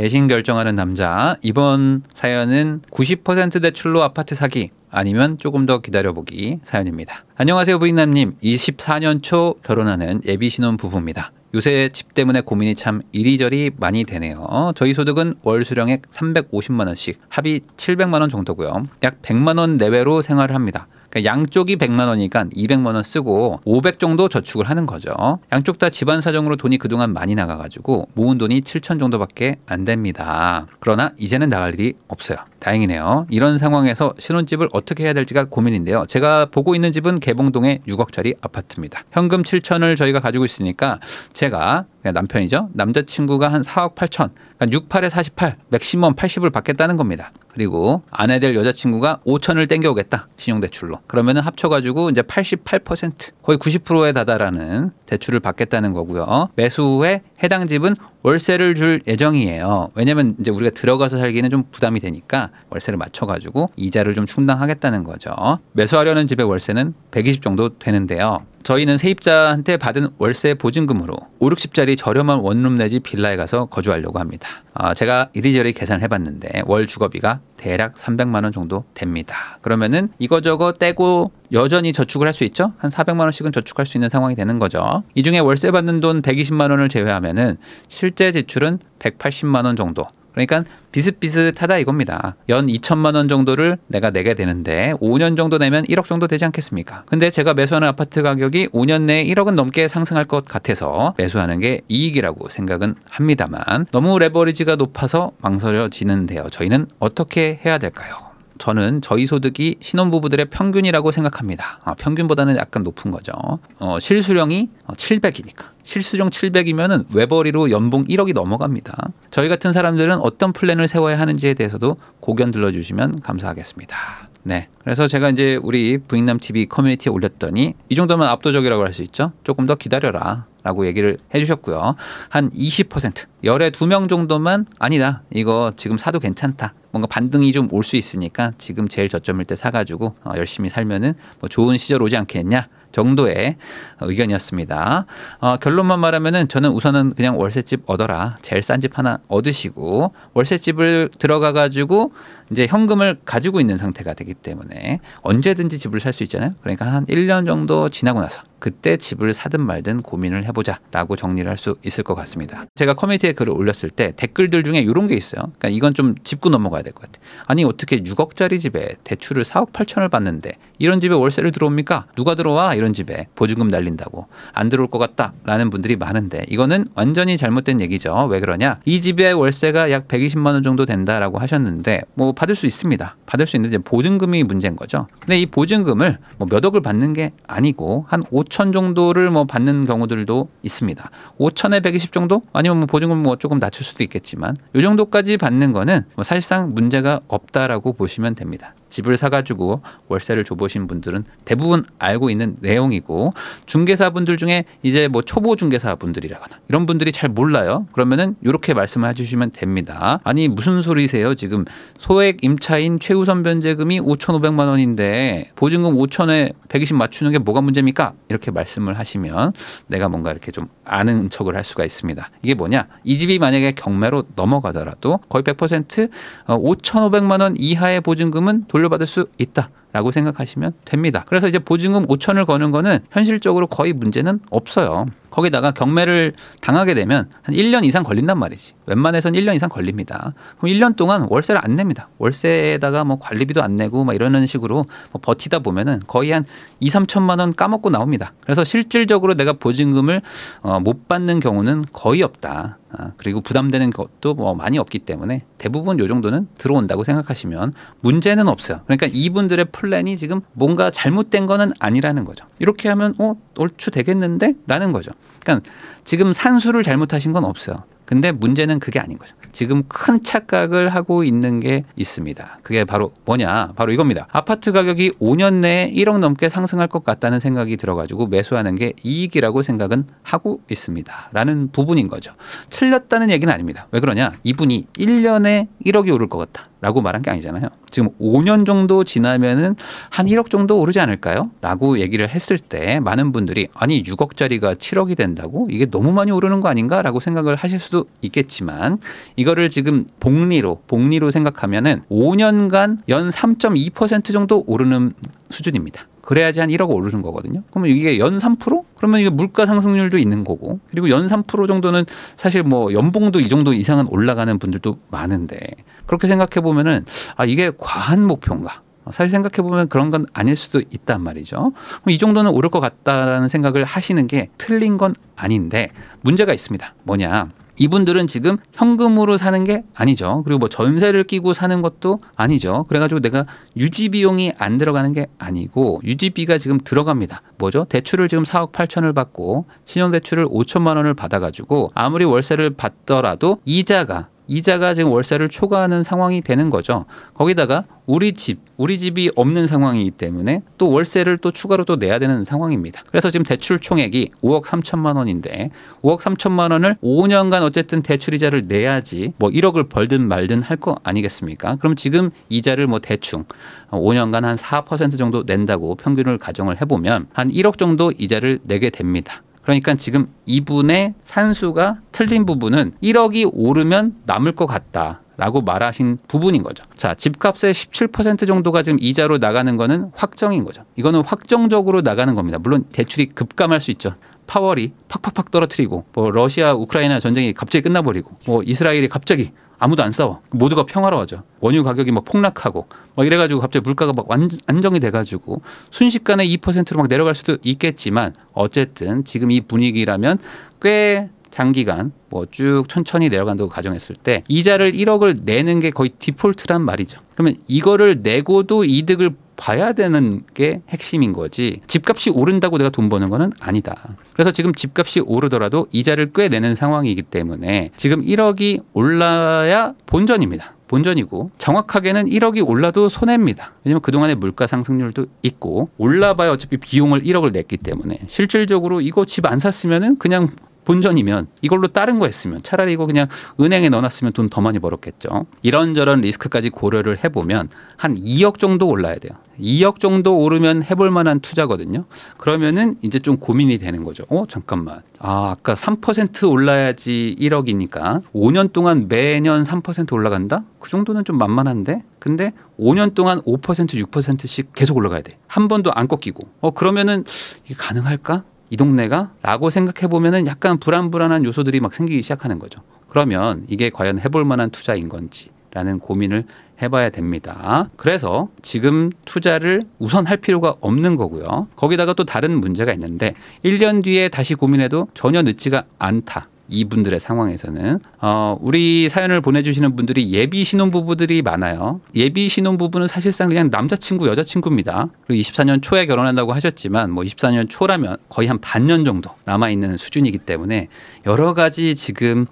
대신 결정하는 남자. 이번 사연은 90% 대출로 아파트 사기 아니면 조금 더 기다려보기 사연입니다. 안녕하세요 부인남님. 24년 초 결혼하는 예비 신혼 부부입니다. 요새 집 때문에 고민이 참 이리저리 많이 되네요. 저희 소득은 월 수령액 350만 원씩, 합이 700만 원 정도고요. 약 100만 원 내외로 생활을 합니다. 그러니까 양쪽이 100만 원이니까 200만 원 쓰고 500 정도 저축을 하는 거죠. 양쪽 다 집안 사정으로 돈이 그동안 많이 나가가지고 모은 돈이 7천 정도밖에 안 됩니다. 그러나 이제는 나갈 일이 없어요. 다행이네요. 이런 상황에서 신혼집을 어떻게 해야 될지가 고민인데요. 제가 보고 있는 집은 개봉동의 6억짜리 아파트입니다. 현금 7천을 저희가 가지고 있으니까 제가 남편이죠. 남자친구가 한 4억 8천, 그러니까 6, 8에 48, 맥시멈 80을 받겠다는 겁니다. 그리고 아내 될 여자친구가 5천을 땡겨오겠다 신용대출로 그러면 합쳐가지고 이제 88% 거의 90%에 다달하는 대출을 받겠다는 거고요 매수 후에 해당 집은 월세를 줄 예정이에요 왜냐면 이제 우리가 들어가서 살기는 좀 부담이 되니까 월세를 맞춰가지고 이자를 좀 충당하겠다는 거죠 매수하려는 집의 월세는 120 정도 되는데요 저희는 세입자한테 받은 월세 보증금으로 5, 60짜리 저렴한 원룸 내지 빌라에 가서 거주하려고 합니다. 아, 제가 이리저리 계산을 해봤는데 월 주거비가 대략 300만 원 정도 됩니다. 그러면은 이거저거 떼고 여전히 저축을 할 수 있죠? 한 400만 원씩은 저축할 수 있는 상황이 되는 거죠. 이 중에 월세 받는 돈 120만 원을 제외하면은 실제 지출은 180만 원 정도 그러니까 비슷비슷하다 이겁니다. 연 2천만 원 정도를 내가 내게 되는데 5년 정도 내면 1억 정도 되지 않겠습니까? 근데 제가 매수하는 아파트 가격이 5년 내에 1억은 넘게 상승할 것 같아서 매수하는 게 이익이라고 생각은 합니다만 너무 레버리지가 높아서 망설여지는데요. 저희는 어떻게 해야 될까요? 저는 저희 소득이 신혼부부들의 평균이라고 생각합니다. 아, 평균보다는 약간 높은 거죠. 어, 실수령이 700이니까. 어, 실수령 700이면은 외벌이로 연봉 1억이 넘어갑니다. 저희 같은 사람들은 어떤 플랜을 세워야 하는지에 대해서도 고견 들러주시면 감사하겠습니다. 네. 그래서 제가 이제 우리 부인남 TV 커뮤니티에 올렸더니 이 정도면 압도적이라고 할 수 있죠. 조금 더 기다려라. 라고 얘기를 해주셨고요. 한 20%, 열에 두명 정도만 아니다. 이거 지금 사도 괜찮다. 뭔가 반등이 좀 올 수 있으니까 지금 제일 저점일 때 사가지고 어, 열심히 살면은 뭐 좋은 시절 오지 않겠냐 정도의 어, 의견이었습니다. 어, 결론만 말하면은 저는 우선은 그냥 월세집 얻어라. 제일 싼 집 하나 얻으시고 월세집을 들어가 가지고 이제 현금을 가지고 있는 상태가 되기 때문에 언제든지 집을 살 수 있잖아요. 그러니까 한 1년 정도 지나고 나서 그때 집을 사든 말든 고민을 해보자라고 정리를 할 수 있을 것 같습니다. 제가 커뮤니티에 글을 올렸을 때 댓글들 중에 이런 게 있어요. 그러니까 이건 좀 짚고 넘어가야 될 것 같아요. 아니 어떻게 6억짜리 집에 대출을 4억 8천을 받는데 이런 집에 월세를 들어옵니까? 누가 들어와 이런 집에 보증금 날린다고 안 들어올 것 같다라는 분들이 많은데 이거는 완전히 잘못된 얘기죠. 왜 그러냐? 이집에 월세가 약 120만 원 정도 된다라고 하셨는데 뭐 받을 수 있습니다. 받을 수 있는데 보증금이 문제인 거죠. 근데 이 보증금을 뭐몇 억을 받는 게 아니고 한5천 5천 정도를 뭐 받는 경우들도 있습니다. 5천에 120 정도? 아니면 뭐 보증금 뭐 조금 낮출 수도 있겠지만 이 정도까지 받는 거는 뭐 사실상 문제가 없다라고 보시면 됩니다. 집을 사가지고 월세를 줘보신 분들은 대부분 알고 있는 내용이고 중개사분들 중에 이제 뭐 초보 중개사분들이라거나 이런 분들이 잘 몰라요. 그러면은 이렇게 말씀을 해주시면 됩니다. 아니 무슨 소리세요? 지금 소액 임차인 최우선 변제금이 5,500만 원인데 보증금 5천에 0 0 120 맞추는 게 뭐가 문제입니까? 이렇게 말씀을 하시면 내가 뭔가 이렇게 좀 아는 척을 할 수가 있습니다. 이게 뭐냐? 이 집이 만약에 경매로 넘어가더라도 거의 100% 5,500만 어, 원 이하의 보증금은 돌 돌려받을 수 있다. 라고 생각하시면 됩니다. 그래서 이제 보증금 5천을 거는 거는 현실적으로 거의 문제는 없어요. 거기다가 경매를 당하게 되면 한 1년 이상 걸린단 말이지. 웬만해선 1년 이상 걸립니다. 그럼 1년 동안 월세를 안 냅니다. 월세에다가 뭐 관리비도 안 내고 막 이러는 식으로 뭐 버티다 보면은 거의 한 2, 3천만 원 까먹고 나옵니다. 그래서 실질적으로 내가 보증금을 어, 못 받는 경우는 거의 없다. 아, 그리고 부담되는 것도 뭐 많이 없기 때문에 대부분 요 정도는 들어온다고 생각하시면 문제는 없어요. 그러니까 이분들의 플랜이 지금 뭔가 잘못된 거는 아니라는 거죠. 이렇게 하면 어, 얼추 되겠는데? 라는 거죠. 그러니까 지금 산수를 잘못하신 건 없어요. 근데 문제는 그게 아닌 거죠. 지금 큰 착각을 하고 있는 게 있습니다. 그게 바로 뭐냐? 바로 이겁니다. 아파트 가격이 5년 내에 1억 넘게 상승할 것 같다는 생각이 들어가지고 매수하는 게 이익이라고 생각은 하고 있습니다. 라는 부분인 거죠. 틀렸다는 얘기는 아닙니다. 왜 그러냐? 이분이 1년에 1억이 오를 것 같다. 라고 말한 게 아니잖아요. 지금 5년 정도 지나면은 한 1억 정도 오르지 않을까요? 라고 얘기를 했을 때 많은 분들이 아니 6억짜리가 7억이 된다고? 이게 너무 많이 오르는 거 아닌가? 라고 생각을 하실 수도 있겠지만 이거를 지금 복리로 복리로 생각하면은 5년간 연 3.2% 정도 오르는 수준입니다. 그래야지 한 1억 오르는 거거든요. 그러면 이게 연 3%? 그러면 이게 물가 상승률도 있는 거고 그리고 연 3% 정도는 사실 뭐 연봉도 이 정도 이상은 올라가는 분들도 많은데 그렇게 생각해 보면은 아 이게 과한 목표인가? 사실 생각해 보면 그런 건 아닐 수도 있단 말이죠. 그럼 이 정도는 오를 것 같다라는 생각을 하시는 게 틀린 건 아닌데 문제가 있습니다. 뭐냐? 이분들은 지금 현금으로 사는 게 아니죠. 그리고 뭐 전세를 끼고 사는 것도 아니죠. 그래가지고 내가 유지 비용이 안 들어가는 게 아니고 유지비가 지금 들어갑니다. 뭐죠? 대출을 지금 4억 8천을 받고 신용대출을 5천만 원을 받아가지고 아무리 월세를 받더라도 이자가 이자가 지금 월세를 초과하는 상황이 되는 거죠. 거기다가 우리 집, 우리 집이 없는 상황이기 때문에 또 월세를 또 추가로 또 내야 되는 상황입니다. 그래서 지금 대출 총액이 5억 3천만 원인데 5억 3천만 원을 5년간 어쨌든 대출 이자를 내야지 뭐 1억을 벌든 말든 할 거 아니겠습니까? 그럼 지금 이자를 뭐 대충 5년간 한 4% 정도 낸다고 평균을 가정을 해보면 한 1억 정도 이자를 내게 됩니다. 그러니까 지금 이분의 산수가 틀린 부분은 1억이 오르면 남을 것 같다. 라고 말하신 부분인 거죠. 자, 집값의 17% 정도가 지금 이자로 나가는 거는 확정인 거죠. 이거는 확정적으로 나가는 겁니다. 물론 대출이 급감할 수 있죠. 파월이 팍팍팍 떨어뜨리고 뭐 러시아 우크라이나 전쟁이 갑자기 끝나버리고 뭐 이스라엘이 갑자기 아무도 안 싸워. 모두가 평화로워져. 원유 가격이 막 폭락하고 막 이래가지고 갑자기 물가가 막 안정이 돼가지고 순식간에 2%로 막 내려갈 수도 있겠지만 어쨌든 지금 이 분위기라면 꽤 장기간 뭐 쭉 천천히 내려간다고 가정했을 때 이자를 1억을 내는 게 거의 디폴트란 말이죠. 그러면 이거를 내고도 이득을 봐야 되는 게 핵심인 거지 집값이 오른다고 내가 돈 버는 거는 아니다. 그래서 지금 집값이 오르더라도 이자를 꽤 내는 상황이기 때문에 지금 1억이 올라야 본전입니다. 본전이고 정확하게는 1억이 올라도 손해입니다. 왜냐면 그동안의 물가 상승률도 있고 올라봐야 어차피 비용을 1억을 냈기 때문에 실질적으로 이거 집 안 샀으면은 그냥 본전이면 이걸로 다른 거 했으면 차라리 이거 그냥 은행에 넣어놨으면 돈 더 많이 벌었겠죠. 이런저런 리스크까지 고려를 해보면 한 2억 정도 올라야 돼요. 2억 정도 오르면 해볼 만한 투자거든요. 그러면은 이제 좀 고민이 되는 거죠. 어, 잠깐만. 아, 아까 3% 올라야지 1억이니까 5년 동안 매년 3% 올라간다? 그 정도는 좀 만만한데? 근데 5년 동안 5% 6%씩 계속 올라가야 돼. 한 번도 안 꺾이고. 어, 그러면은 이게 가능할까? 이 동네가 라고 생각해 보면은 약간 불안불안한 요소들이 막 생기기 시작하는 거죠. 그러면 이게 과연 해볼 만한 투자인 건지 라는 고민을 해봐야 됩니다. 그래서 지금 투자를 우선 할 필요가 없는 거고요. 거기다가 또 다른 문제가 있는데 1년 뒤에 다시 고민해도 전혀 늦지가 않다. 이분들의 상황에서는 어, 우리 사연을 보내주시는 분들이 예비 신혼부부들이 많아요. 예비 신혼부부는 사실상 그냥 남자친구 여자친구입니다. 그리고 24년 초에 결혼한다고 하셨지만 뭐 24년 초라면 거의 한 반년 정도 남아 있는 수준이기 때문에 여러 가지 지금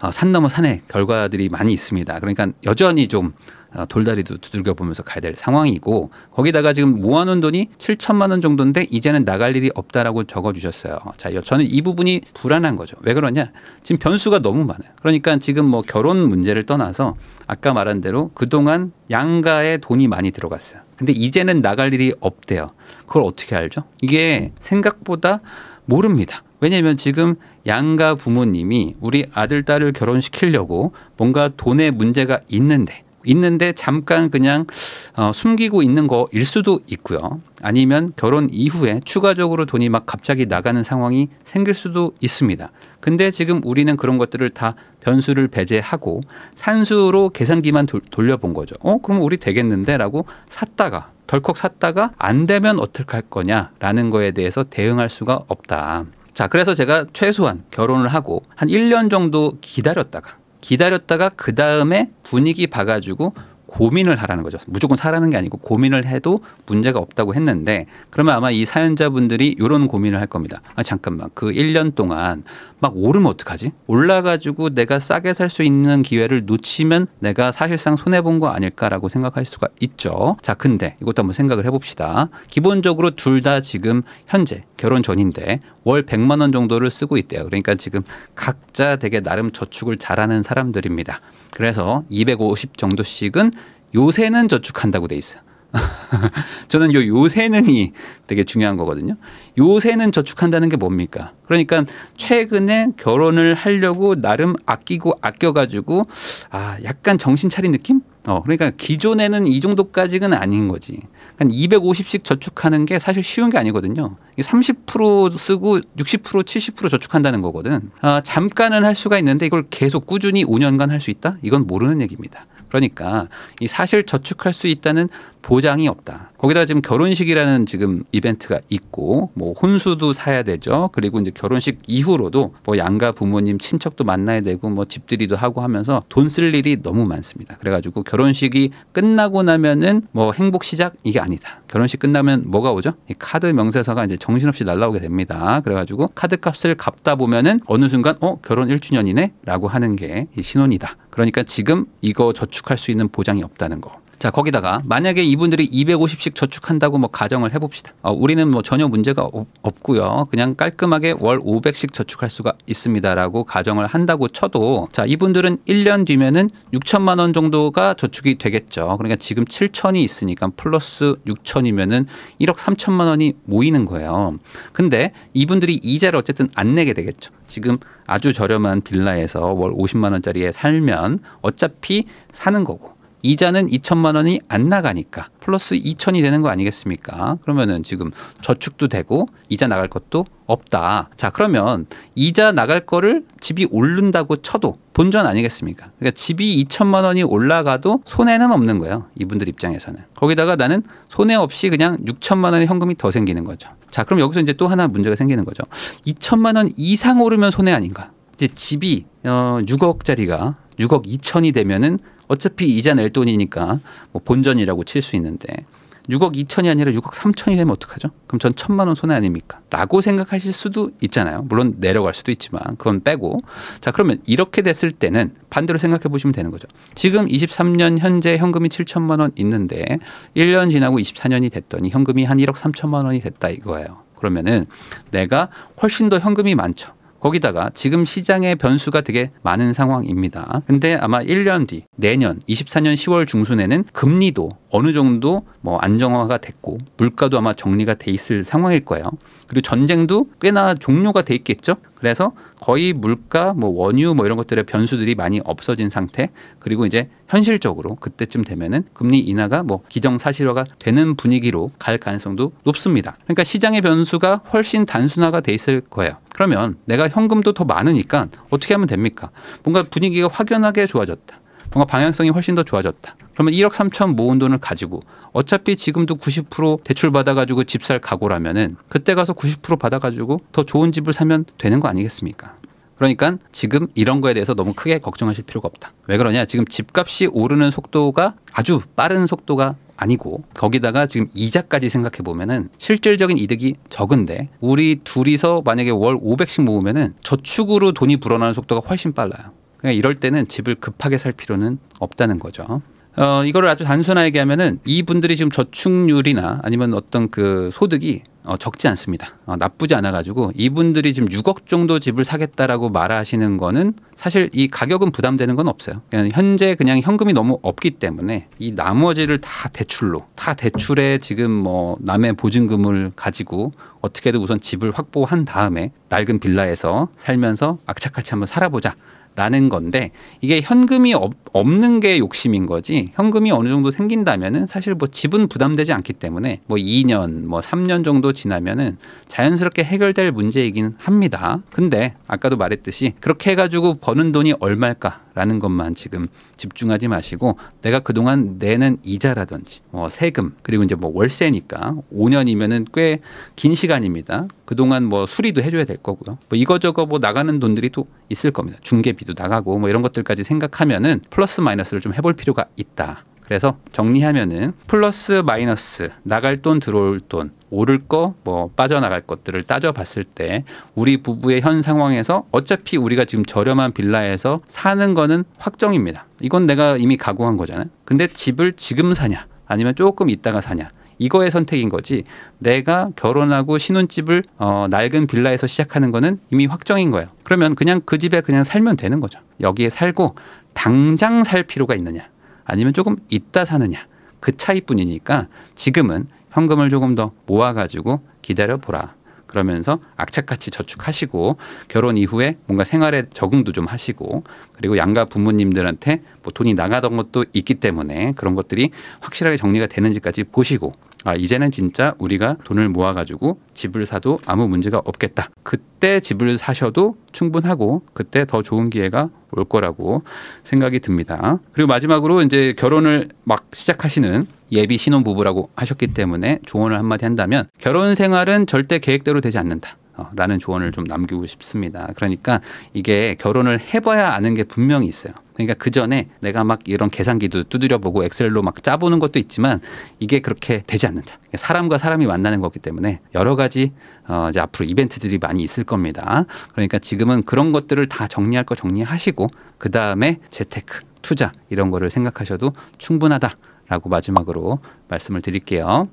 어, 산 넘어 산의 결과들이 많이 있습니다. 그러니까 여전히 좀 어, 돌다리도 두들겨 보면서 가야 될 상황이고 거기다가 지금 모아놓은 돈이 7천만 원 정도인데 이제는 나갈 일이 없다라고 적어주셨어요. 자, 저는 이 부분이 불안한 거죠. 왜 그러냐? 지금 변수가 너무 많아요. 그러니까 지금 뭐 결혼 문제를 떠나서 아까 말한 대로 그동안 양가에 돈이 많이 들어갔어요. 근데 이제는 나갈 일이 없대요. 그걸 어떻게 알죠? 이게 생각보다 모릅니다. 왜냐면 하 지금 양가 부모님이 우리 아들, 딸을 결혼시키려고 뭔가 돈에 문제가 있는데 있는데 잠깐 그냥 어, 숨기고 있는 거일 수도 있고요. 아니면 결혼 이후에 추가적으로 돈이 막 갑자기 나가는 상황이 생길 수도 있습니다. 근데 지금 우리는 그런 것들을 다 변수를 배제하고 산수로 계산기만 도, 돌려본 거죠. 어, 그럼 우리 되겠는데? 라고 샀다가 덜컥 샀다가 안 되면 어떻게 할 거냐라는 거에 대해서 대응할 수가 없다. 자, 그래서 제가 최소한 결혼을 하고 한 1년 정도 기다렸다가 기다렸다가 그 다음에 분위기 봐가지고 고민을 하라는 거죠. 무조건 사라는 게 아니고 고민을 해도 문제가 없다고 했는데 그러면 아마 이 사연자분들이 이런 고민을 할 겁니다. 아 잠깐만 그 1년 동안 막 오르면 어떡하지? 올라가지고 내가 싸게 살 수 있는 기회를 놓치면 내가 사실상 손해본 거 아닐까라고 생각할 수가 있죠. 자 근데 이것도 한번 생각을 해봅시다. 기본적으로 둘 다 지금 현재 결혼 전인데 월 100만 원 정도를 쓰고 있대요. 그러니까 지금 각자 되게 나름 저축을 잘하는 사람들입니다. 그래서 250 정도씩은 요새는 저축한다고 돼 있어요. 저는 요 요새는이 되게 중요한 거거든요. 요새는 저축한다는 게 뭡니까? 그러니까 최근에 결혼을 하려고 나름 아끼고 아껴가지고 아 약간 정신 차린 느낌? 어, 그러니까 기존에는 이 정도까지는 아닌 거지. 그러니까 한 250씩 저축하는 게 사실 쉬운 게 아니거든요. 30% 쓰고 60% 70% 저축한다는 거거든. 아, 잠깐은 할 수가 있는데 이걸 계속 꾸준히 5년간 할 수 있다? 이건 모르는 얘기입니다. 그러니까 이 사실 저축할 수 있다는 보장이 없다. 거기다 지금 결혼식이라는 지금 이벤트가 있고 뭐 혼수도 사야 되죠. 그리고 이제 결혼식 이후로도 뭐 양가 부모님 친척도 만나야 되고 뭐 집들이도 하고 하면서 돈 쓸 일이 너무 많습니다. 그래가지고 결혼식이 끝나고 나면은 뭐 행복 시작 이게 아니다. 결혼식 끝나면 뭐가 오죠? 이 카드 명세서가 이제 정신없이 날라오게 됩니다. 그래가지고 카드 값을 갚다 보면은 어느 순간 어 결혼 1주년이네라고 하는 게이 신혼이다. 그러니까 지금 이거 저축할 수 있는 보장이 없다는 거. 자 거기다가 만약에 이분들이 250씩 저축한다고 뭐 가정을 해봅시다. 어, 우리는 뭐 전혀 문제가 없고요. 그냥 깔끔하게 월 500씩 저축할 수가 있습니다라고 가정을 한다고 쳐도 자 이분들은 1년 뒤면은 6천만 원 정도가 저축이 되겠죠. 그러니까 지금 7천이 있으니까 플러스 6천이면은 1억 3천만 원이 모이는 거예요. 근데 이분들이 이자를 어쨌든 안 내게 되겠죠. 지금 아주 저렴한 빌라에서 월 50만 원짜리에 살면 어차피 사는 거고 이자는 2천만 원이 안 나가니까 플러스 2천이 되는 거 아니겠습니까? 그러면은 지금 저축도 되고 이자 나갈 것도 없다. 자, 그러면 이자 나갈 거를 집이 오른다고 쳐도 본전 아니겠습니까? 그러니까 집이 2천만 원이 올라가도 손해는 없는 거예요. 이분들 입장에서는. 거기다가 나는 손해 없이 그냥 6천만 원의 현금이 더 생기는 거죠. 자, 그럼 여기서 이제 또 하나 문제가 생기는 거죠. 2천만 원 이상 오르면 손해 아닌가? 이제 집이 어 6억짜리가 6억 2천이 되면은 어차피 이자 낼 돈이니까 뭐 본전이라고 칠 수 있는데 6억 2천이 아니라 6억 3천이 되면 어떡하죠? 그럼 전 천만 원 손해 아닙니까? 라고 생각하실 수도 있잖아요. 물론 내려갈 수도 있지만 그건 빼고 자 그러면 이렇게 됐을 때는 반대로 생각해 보시면 되는 거죠. 지금 23년 현재 현금이 7천만 원 있는데 1년 지나고 24년이 됐더니 현금이 한 1억 3천만 원이 됐다 이거예요. 그러면은 내가 훨씬 더 현금이 많죠. 거기다가 지금 시장의 변수가 되게 많은 상황입니다. 근데 아마 1년 뒤, 내년 24년 10월 중순에는 금리도 어느 정도 뭐 안정화가 됐고 물가도 아마 정리가 돼 있을 상황일 거예요. 그리고 전쟁도 꽤나 종료가 돼 있겠죠. 그래서 거의 물가, 뭐 원유 뭐 이런 것들의 변수들이 많이 없어진 상태. 그리고 이제 현실적으로 그때쯤 되면은 금리 인하가 뭐 기정사실화가 되는 분위기로 갈 가능성도 높습니다. 그러니까 시장의 변수가 훨씬 단순화가 돼 있을 거예요. 그러면 내가 현금도 더 많으니까 어떻게 하면 됩니까? 뭔가 분위기가 확연하게 좋아졌다. 뭔가 방향성이 훨씬 더 좋아졌다. 그러면 1억 3천 모은 돈을 가지고 어차피 지금도 90% 대출 받아가지고 집 살 각오라면은 그때 가서 90% 받아가지고 더 좋은 집을 사면 되는 거 아니겠습니까? 그러니까 지금 이런 거에 대해서 너무 크게 걱정하실 필요가 없다. 왜 그러냐? 지금 집값이 오르는 속도가 아주 빠른 속도가 아니고 거기다가 지금 이자까지 생각해 보면은 실질적인 이득이 적은데 우리 둘이서 만약에 월 500씩 모으면은 저축으로 돈이 불어나는 속도가 훨씬 빨라요. 그냥 그러니까 이럴 때는 집을 급하게 살 필요는 없다는 거죠. 어, 이거를 아주 단순하게 하면은 이분들이 지금 저축률이나 아니면 어떤 그 소득이 어, 적지 않습니다. 어, 나쁘지 않아가지고 이분들이 지금 6억 정도 집을 사겠다라고 말하시는 거는 사실 이 가격은 부담되는 건 없어요. 그냥 현재 그냥 현금이 너무 없기 때문에 이 나머지를 다 대출로 다 대출에 지금 뭐 남의 보증금을 가지고 어떻게든 우선 집을 확보한 다음에 낡은 빌라에서 살면서 악착같이 한번 살아보자. 라는 건데 이게 현금이 없는 게 욕심인 거지 현금이 어느 정도 생긴다면은 사실 뭐 지분 부담되지 않기 때문에 뭐 2년 뭐 3년 정도 지나면은 자연스럽게 해결될 문제이긴 합니다. 근데 아까도 말했듯이 그렇게 해가지고 버는 돈이 얼마일까 라는 것만 지금 집중하지 마시고 내가 그동안 내는 이자라든지 뭐 세금 그리고 이제 뭐 월세니까 5년이면은 꽤 긴 시간입니다. 그동안 뭐 수리도 해줘야 될 거고요. 뭐 이거저거 뭐 나가는 돈들이 또 있을 겁니다. 중개비도 나가고 뭐 이런 것들까지 생각하면은 플러스 마이너스를 좀 해볼 필요가 있다. 그래서 정리하면은 플러스 마이너스 나갈 돈 들어올 돈 오를 거 뭐 빠져나갈 것들을 따져봤을 때 우리 부부의 현 상황에서 어차피 우리가 지금 저렴한 빌라에서 사는 거는 확정입니다. 이건 내가 이미 각오한 거잖아요. 근데 집을 지금 사냐 아니면 조금 있다가 사냐 이거의 선택인 거지 내가 결혼하고 신혼집을 어, 낡은 빌라에서 시작하는 거는 이미 확정인 거예요. 그러면 그냥 그 집에 그냥 살면 되는 거죠. 여기에 살고 당장 살 필요가 있느냐 아니면 조금 있다 사느냐 그 차이뿐이니까 지금은 현금을 조금 더 모아가지고 기다려 보라. 그러면서 악착같이 저축하시고 결혼 이후에 뭔가 생활에 적응도 좀 하시고 그리고 양가 부모님들한테 뭐 돈이 나가던 것도 있기 때문에 그런 것들이 확실하게 정리가 되는지까지 보시고 아 이제는 진짜 우리가 돈을 모아가지고 집을 사도 아무 문제가 없겠다. 그때 집을 사셔도 충분하고 그때 더 좋은 기회가 올 거라고 생각이 듭니다. 그리고 마지막으로 이제 결혼을 막 시작하시는 예비 신혼 부부라고 하셨기 때문에 조언을 한마디 한다면 결혼 생활은 절대 계획대로 되지 않는다. 어, 라는 조언을 좀 남기고 싶습니다. 그러니까 이게 결혼을 해봐야 아는 게 분명히 있어요. 그러니까 그 전에 내가 막 이런 계산기도 두드려보고 엑셀로 막 짜보는 것도 있지만 이게 그렇게 되지 않는다. 그러니까 사람과 사람이 만나는 거기 때문에 여러 가지 어 이제 앞으로 이벤트들이 많이 있을 겁니다. 그러니까 지금은 그런 것들을 다 정리할 거 정리하시고 그 다음에 재테크, 투자 이런 거를 생각하셔도 충분하다라고 마지막으로 말씀을 드릴게요.